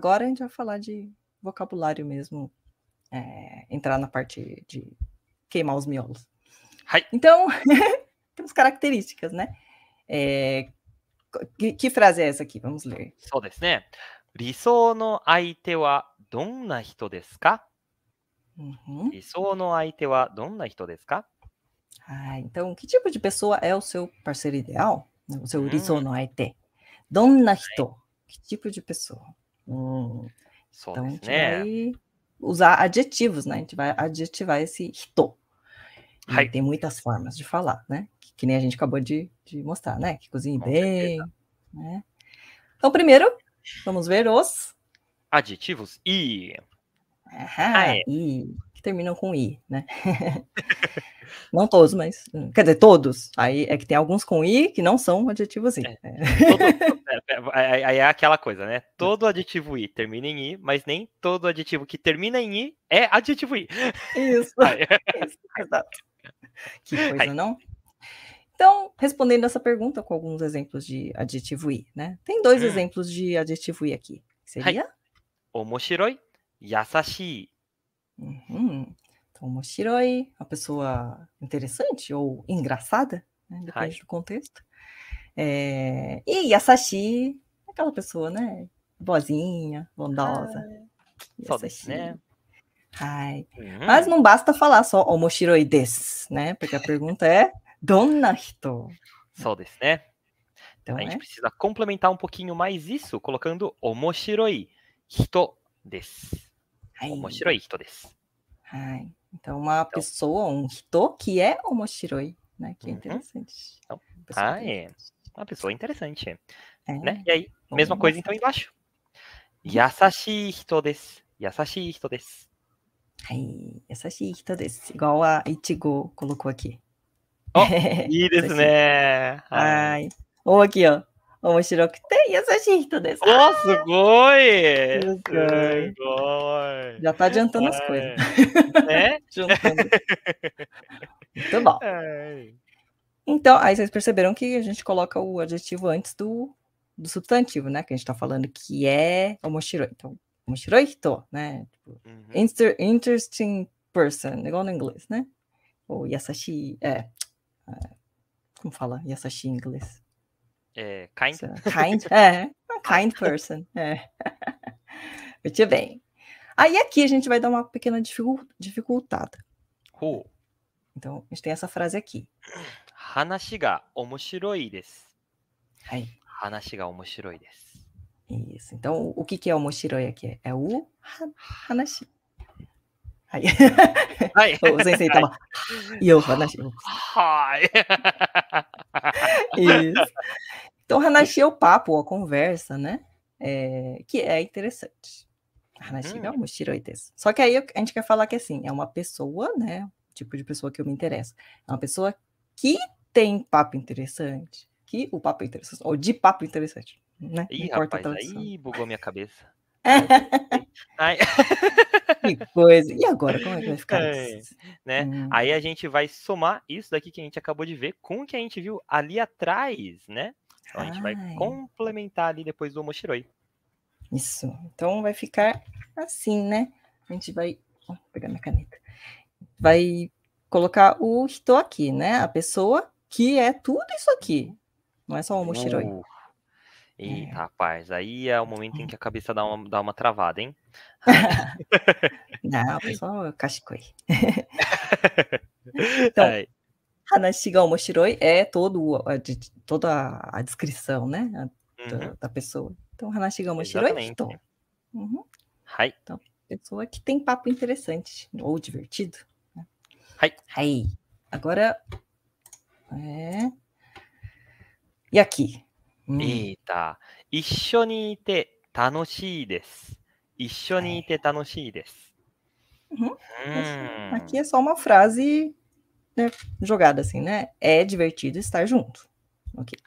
Agora a gente vai falar de vocabulário mesmo, é, entrar na parte de queimar os miolos. Hi. Então, temos características, né? É, que, que, frase é essa aqui? Vamos ler. ah, então, que tipo de pessoa é o seu parceiro ideal? Né, o seu uhum. no Donna hito. Que tipo de pessoa? Hum. Então, a gente né. vai usar adjetivos, né? A gente vai adjetivar esse hito. Tem muitas formas de falar, né? Que, que nem a gente acabou de, de mostrar, né? Que cozinhe Com bem, né? Então, primeiro, vamos ver os... Adjetivos e... Aham, e que terminam com I, né? não todos, mas. Quer dizer, todos. Aí é que tem alguns com I que não são adjetivos I. É. é. Todo, é, é, é, é aquela coisa, né? Todo adjetivo I termina em I, mas nem todo adjetivo que termina em I é adjetivo I. Isso. exato. Que coisa, não? Então, respondendo essa pergunta com alguns exemplos de adjetivo I, né? Tem dois hum. exemplos de adjetivo I aqui. Seria? Omoshiroi, yasashi, Uhum. Então, Moshiroi, pessoa interessante ou engraçada, né? depende Ai. do contexto. É... E Yasashi, aquela pessoa, né? Boazinha, bondosa. Yasashi. Ah, né? Ai. Uhum. Mas hum. não basta falar só Omoshiroi des, né? Porque a pergunta é Donna Hito. Só né? Então, a gente é? precisa complementar um pouquinho mais isso, colocando Omoshiroi Hito desu. 面白い人です。はい。Então, uma então pessoa, um hito que é omoshiroi, né? Que é uhum. interessante. Então, ah, é. Uma pessoa interessante. É. Né? E aí, mesma coisa então embaixo. Uhum. Yasashi hito desu. Yasashi hito desu. Ai, yasashi hito desu. Igual a Ichigo colocou aqui. Oh, Ou aqui, ó. É. Já tá adiantando as coisas. É? Muito bom. Então, aí vocês perceberam que a gente coloca o adjetivo antes do, do substantivo, né? Que a gente tá falando que é omoshiroi. Então, omoshiroi hito, né? Tipo, uhum. inter, interesting person, igual no inglês, né? Ou yasashi, é. é como fala yasashi em inglês? É, kind. Kind, é. Kind person, é. Muito bem. Aí aqui a gente vai dar uma pequena dificultada. Oh. Então, a gente tem essa frase aqui. Hanashi ga omoshiroi desu. Hai. Hanashi ga omoshiroi desu. Isso. Então, o que, que é omoshiroi aqui? É o hanashi. Hai. Hai. o sensei tava... Yo, hanashi. Isso. Então, Hanashi é o papo, a conversa, né? É, que é interessante. Hanashi hum. é um Só que aí a gente quer falar que, assim, é uma pessoa, né? O tipo de pessoa que eu me interesso. É uma pessoa que tem papo interessante. Que o papo é interessante. Ou de papo interessante, né? Ih, rapaz, aí bugou minha cabeça. que coisa. E agora, como é que vai ficar é, isso? Né? Hum. Aí a gente vai somar isso daqui que a gente acabou de ver com o que a gente viu ali atrás, né? Então a gente Ai. vai complementar ali depois do Moshiroi. Isso. Então vai ficar assim, né? A gente vai. Vou pegar minha caneta. Vai colocar o estou aqui, né? A pessoa que é tudo isso aqui. Não é só o Moshiroi. Uh. Uhum. Eita, é. rapaz, aí é o momento em hum. que a cabeça dá uma, dá uma travada, hein? Não, pessoal, cachecoi. então, Ai. Hanashiga é todo, a, de, toda a descrição, né? A, uhum. da, da, pessoa. Então, Hanashiga Omoshiroi, então. Uhum. Hai. Então, pessoa que tem papo interessante ou divertido. Né? Hai. Hai. Agora, é... E aqui? リーダー、一緒にいて楽しいです。一緒にいて楽しいです。Uhum. Aqui é só uma frase né, jogada assim, né? É divertido estar junto. Ok.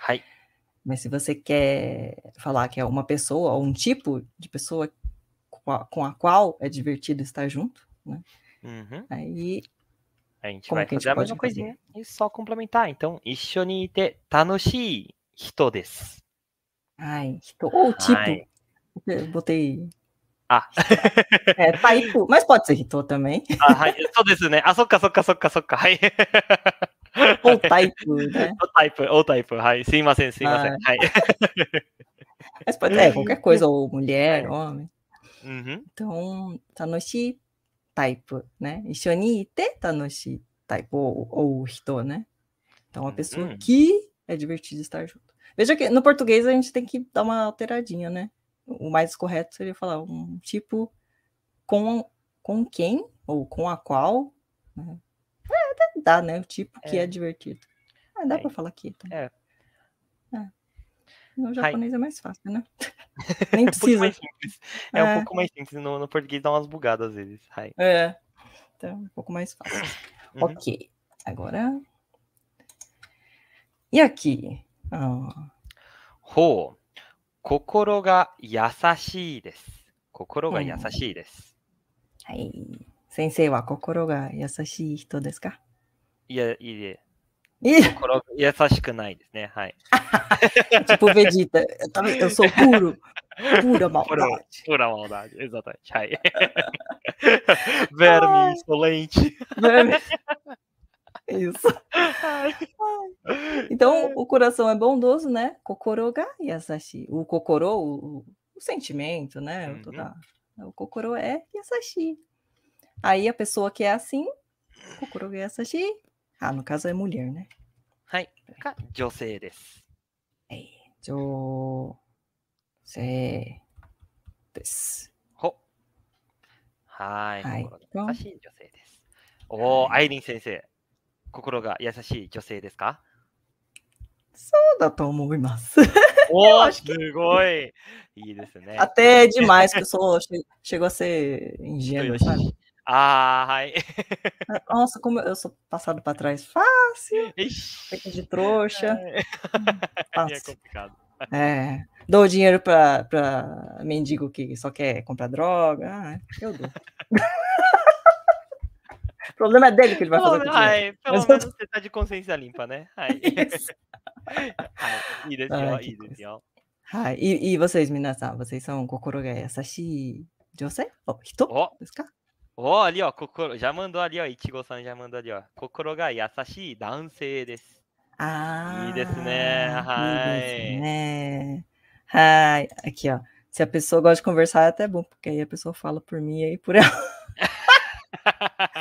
Mas se você quer falar que é uma pessoa ou um tipo de pessoa com a, com a qual é divertido estar junto, né? Uhum. Aí a gente vai a mais fazer a mesma fazer? coisinha e só complementar. Então, ishoni ite tanoshii 人です。はい、人。Ou tipo. Ai. Eu botei. Ah. é, tipo, mas pode ser Hito também. Ah, é, ah, soca, soca, soca, はい、c a Ai. Ou tipo, né? Ou tipo, ou tipo. Ai, sim, m m a s pode, é, qualquer coisa, ou mulher, homem. Uhum. Então, tanoshi type, né? Isho ni ite tanoshi type, ou, ou hito, né? Então, a pessoa uhum. que É divertido estar junto. Veja que no português a gente tem que dar uma alteradinha, né? O mais correto seria falar um tipo com, com quem ou com a qual. Né? É, dá, né? O tipo que é, é divertido. Ah, dá é. para falar aqui. Tá? É. é. No japonês Ai. é mais fácil, né? Nem precisa. é, é um é. pouco mais simples. No, no português dá umas bugadas às vezes. Ai. É. Então, é um pouco mais fácil. Uhum. Ok. Agora E aqui? Ah. Ho. 心が優しいです。心が優しいです。はい。先生は心が優しい人ですかいや、いいえ。心優しくないですね。はい。tipo Vegeta. Eu sou puro. Pura maldade. Pura, pura maldade, exatamente. Aí. Verme insolente. Verme. Isso. Então, é. o coração é bondoso, né? Kokoro yasashi. O kokoro, o, o sentimento, né? Uhum. O kokoro é yasashi. Aí a pessoa que é assim, kokoro ga yasashi. Ah, no caso é mulher, né? Hai. josei desu. É. Josei desu. Ho. Hai. Hai. 心が優しい女性ですかそうだと思います。Oh, que... goi. Até demais que eu sou, chegou a ser ingênuo, sabe? Ah, ai. Nossa, como eu sou passado para trás fácil. Feito de trouxa. Fácil. É complicado. É. Dou dinheiro para mendigo que só quer comprar droga. Ah, eu dou. O problema é dele que ele vai oh, fazer. Ai, pelo Mas menos eu... você tá de consciência limpa, né? Ai. ai, ira, ai, e, e vocês, Minasan, tá? vocês são kokoro yasashi Jose? Oh, hito? Ó, oh, ali, ó, kokoro, já mandou ali, ó, Ichigo-san já mandou ali, ó. Kokoro yasashi dansei desu. Ah, e desu né? Hai. Desu né. Hai. Aqui, ó. Se a pessoa gosta de conversar, é até bom, porque aí a pessoa fala por mim e aí por ela.